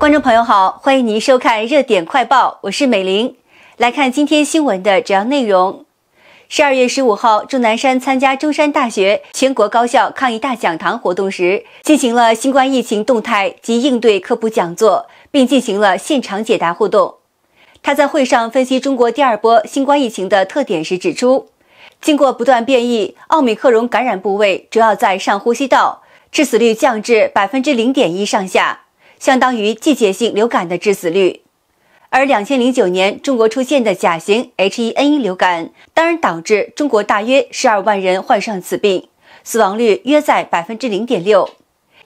观众朋友好，欢迎您收看《热点快报》，我是美玲。来看今天新闻的主要内容：十二月十五号，钟南山参加中山大学全国高校抗疫大讲堂活动时，进行了新冠疫情动态及应对科普讲座，并进行了现场解答互动。他在会上分析中国第二波新冠疫情的特点时指出，经过不断变异，奥密克戎感染部位主要在上呼吸道，致死率降至百分之零点一上下。相当于季节性流感的致死率，而两千零九年中国出现的甲型 H1N1 流感，当然导致中国大约十二万人患上此病，死亡率约在百分之零点六。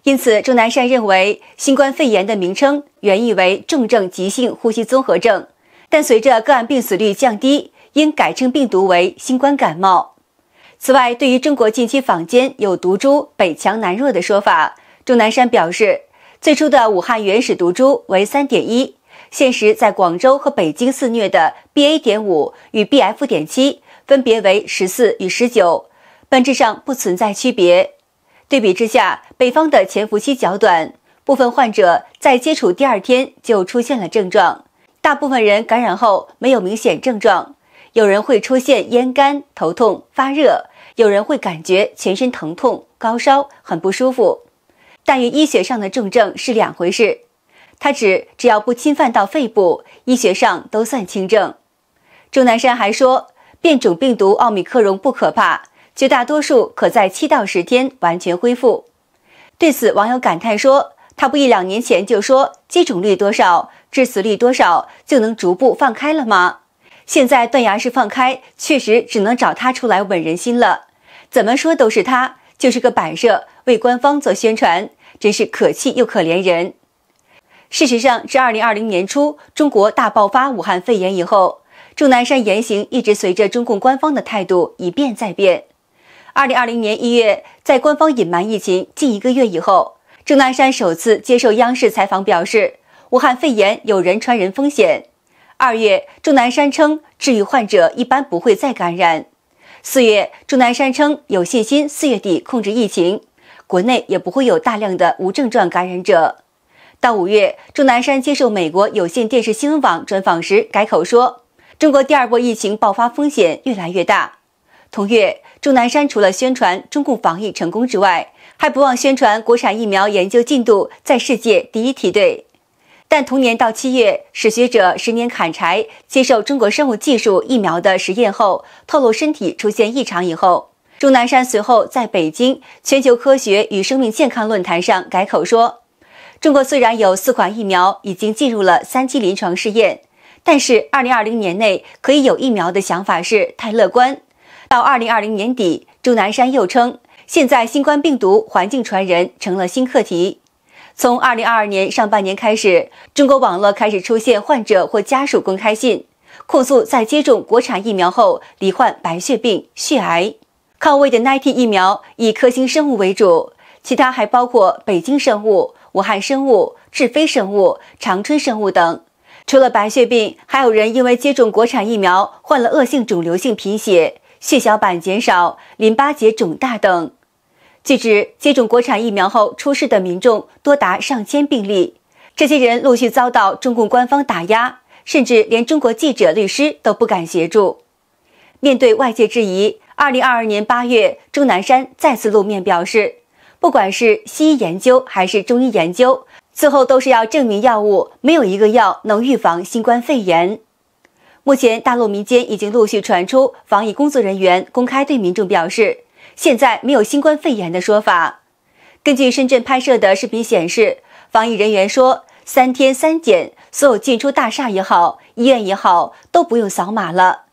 因此，钟南山认为，新冠肺炎的名称原意为重症急性呼吸综合症，但随着个案病死率降低，应改正病毒为新冠感冒。此外，对于中国近期坊间有毒株北强南弱的说法，钟南山表示。最初的武汉原始毒株为三点一，现时在广州和北京肆虐的 B A 点五与 B F 点七分别为十四与十九，本质上不存在区别。对比之下，北方的潜伏期较短，部分患者在接触第二天就出现了症状，大部分人感染后没有明显症状，有人会出现咽干、头痛、发热，有人会感觉全身疼痛、高烧，很不舒服。但与医学上的重症是两回事，他指只要不侵犯到肺部，医学上都算轻症。钟南山还说，变种病毒奥密克戎不可怕，绝大多数可在七到十天完全恢复。对此，网友感叹说：“他不一两年前就说接种率多少、致死率多少就能逐步放开了吗？现在断崖式放开，确实只能找他出来稳人心了。怎么说都是他。”就是个摆设，为官方做宣传，真是可气又可怜人。事实上，至二零二零年初中国大爆发武汉肺炎以后，钟南山言行一直随着中共官方的态度一变再变。二零二零年一月，在官方隐瞒疫情近一个月以后，钟南山首次接受央视采访，表示武汉肺炎有人传人风险。二月，钟南山称治愈患者一般不会再感染。四月，钟南山称有信心四月底控制疫情，国内也不会有大量的无症状感染者。到五月，钟南山接受美国有线电视新闻网专访时改口说，中国第二波疫情爆发风险越来越大。同月，钟南山除了宣传中共防疫成功之外，还不忘宣传国产疫苗研究进度在世界第一梯队。但同年到七月，史学者十年砍柴接受中国生物技术疫苗的实验后，透露身体出现异常以后，钟南山随后在北京全球科学与生命健康论坛上改口说：“中国虽然有四款疫苗已经进入了三期临床试验，但是二零二零年内可以有疫苗的想法是太乐观。”到二零二零年底，钟南山又称：“现在新冠病毒环境传人成了新课题。”从二零二二年上半年开始，中国网络开始出现患者或家属公开信，控诉在接种国产疫苗后罹患白血病、血癌。靠位的 Nike 疫苗以科兴生物为主，其他还包括北京生物、武汉生物、智飞生物、长春生物等。除了白血病，还有人因为接种国产疫苗患了恶性肿瘤性贫血、血小板减少、淋巴结肿大等。据知，接种国产疫苗后出事的民众多达上千病例，这些人陆续遭到中共官方打压，甚至连中国记者、律师都不敢协助。面对外界质疑，二零二二年八月，钟南山再次露面表示，不管是西医研究还是中医研究，最后都是要证明药物没有一个药能预防新冠肺炎。目前，大陆民间已经陆续传出防疫工作人员公开对民众表示。现在没有新冠肺炎的说法。根据深圳拍摄的视频显示，防疫人员说：“三天三检，所有进出大厦也好，医院也好，都不用扫码了。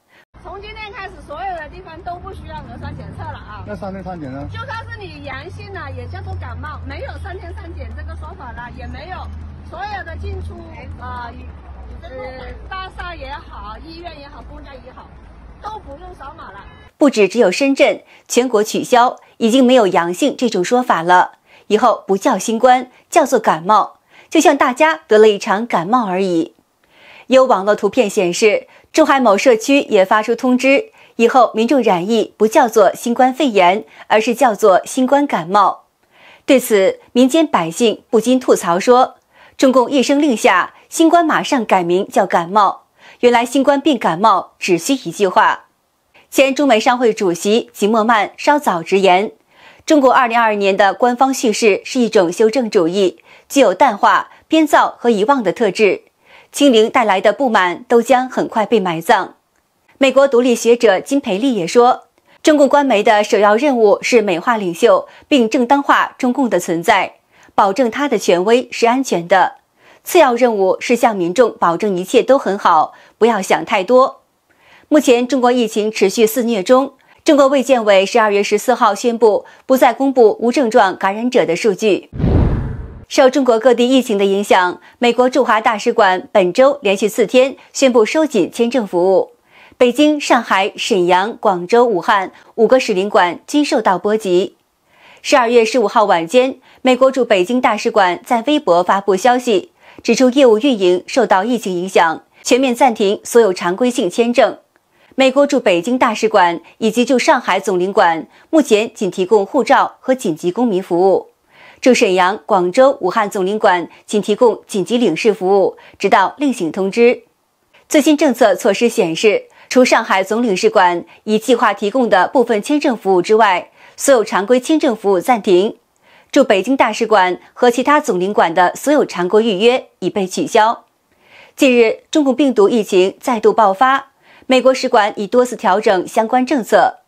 从今天开始，所有的地方都不需要核酸检测了啊！那三天三检呢？就算是你阳性了，也叫做感冒，没有三天三检这个说法了，也没有所有的进出啊，呃，大厦也好，医院也好，公交也好。”都不用扫码了，不止只有深圳，全国取消，已经没有阳性这种说法了。以后不叫新冠，叫做感冒，就像大家得了一场感冒而已。有网络图片显示，珠海某社区也发出通知，以后民众染疫不叫做新冠肺炎，而是叫做新冠感冒。对此，民间百姓不禁吐槽说：“中共一声令下，新冠马上改名叫感冒。”原来新冠病感冒只需一句话。前中美商会主席吉莫曼稍早直言：“中国2022年的官方叙事是一种修正主义，具有淡化、编造和遗忘的特质。清零带来的不满都将很快被埋葬。”美国独立学者金培利也说：“中共官媒的首要任务是美化领袖，并正当化中共的存在，保证他的权威是安全的。”次要任务是向民众保证一切都很好，不要想太多。目前中国疫情持续肆虐中，中国卫健委十二月十四号宣布不再公布无症状感染者的数据。受中国各地疫情的影响，美国驻华大使馆本周连续四天宣布收紧签证服务，北京、上海、沈阳、广州、武汉五个使领馆均受到波及。十二月十五号晚间，美国驻北京大使馆在微博发布消息。指出业务运营受到疫情影响，全面暂停所有常规性签证。美国驻北京大使馆以及驻上海总领馆目前仅提供护照和紧急公民服务。驻沈阳、广州、武汉总领馆仅提供紧急领事服务，直到另行通知。最新政策措施显示，除上海总领事馆已计划提供的部分签证服务之外，所有常规签证服务暂停。驻北京大使馆和其他总领馆的所有常规预约已被取消。近日，中共病毒疫情再度爆发，美国使馆已多次调整相关政策。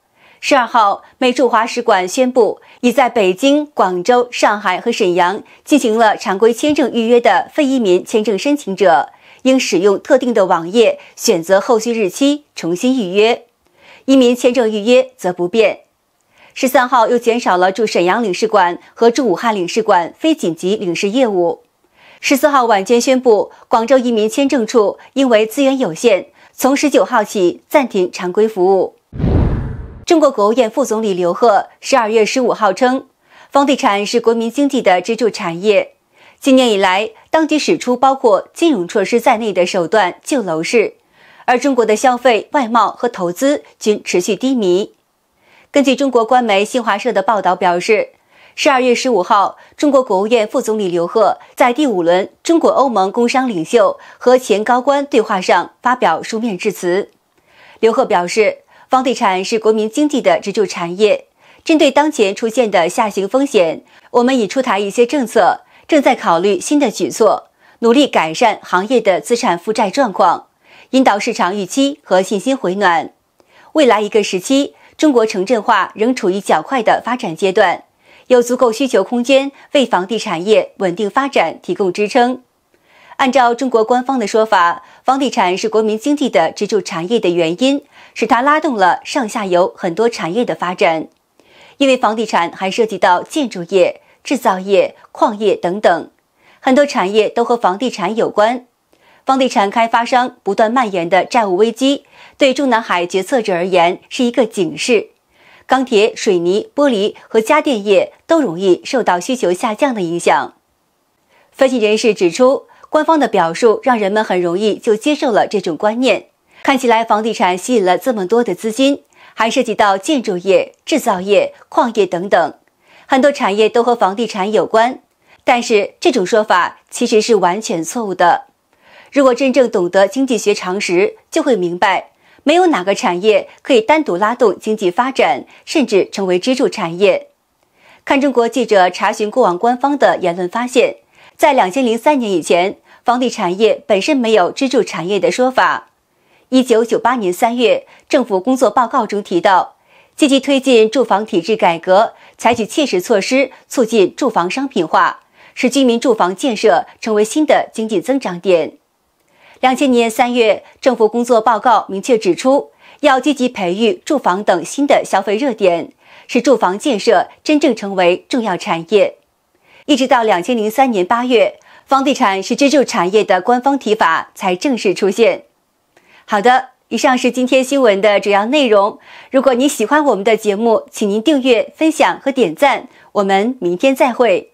十二号，美驻华使馆宣布，已在北京、广州、上海和沈阳进行了常规签证预约的非移民签证申请者，应使用特定的网页选择后续日期重新预约；移民签证预约则不变。十三号又减少了驻沈阳领事馆和驻武汉领事馆非紧急领事业务。十四号晚间宣布，广州移民签证处因为资源有限，从十九号起暂停常规服务。中国国务院副总理刘鹤十二月十五号称，房地产是国民经济的支柱产业。今年以来，当局使出包括金融措施在内的手段救楼市，而中国的消费、外贸和投资均持续低迷。根据中国官媒新华社的报道表示，十二月十五号，中国国务院副总理刘鹤在第五轮中国欧盟工商领袖和前高官对话上发表书面致辞。刘鹤表示，房地产是国民经济的支柱产业。针对当前出现的下行风险，我们已出台一些政策，正在考虑新的举措，努力改善行业的资产负债状况，引导市场预期和信心回暖。未来一个时期，中国城镇化仍处于较快的发展阶段，有足够需求空间为房地产业稳定发展提供支撑。按照中国官方的说法，房地产是国民经济的支柱产业的原因，使它拉动了上下游很多产业的发展。因为房地产还涉及到建筑业、制造业、矿业等等，很多产业都和房地产有关。房地产开发商不断蔓延的债务危机，对中南海决策者而言是一个警示。钢铁、水泥、玻璃和家电业都容易受到需求下降的影响。分析人士指出，官方的表述让人们很容易就接受了这种观念。看起来房地产吸引了这么多的资金，还涉及到建筑业、制造业、矿业等等，很多产业都和房地产有关。但是这种说法其实是完全错误的。如果真正懂得经济学常识，就会明白，没有哪个产业可以单独拉动经济发展，甚至成为支柱产业。看中国记者查询过往官方的言论，发现，在两千零三年以前，房地产业本身没有支柱产业的说法。一九九八年三月，政府工作报告中提到，积极推进住房体制改革，采取切实措施，促进住房商品化，使居民住房建设成为新的经济增长点。两千年三月，政府工作报告明确指出，要积极培育住房等新的消费热点，使住房建设真正成为重要产业。一直到两千零三年八月，房地产是支柱产业的官方提法才正式出现。好的，以上是今天新闻的主要内容。如果您喜欢我们的节目，请您订阅、分享和点赞。我们明天再会。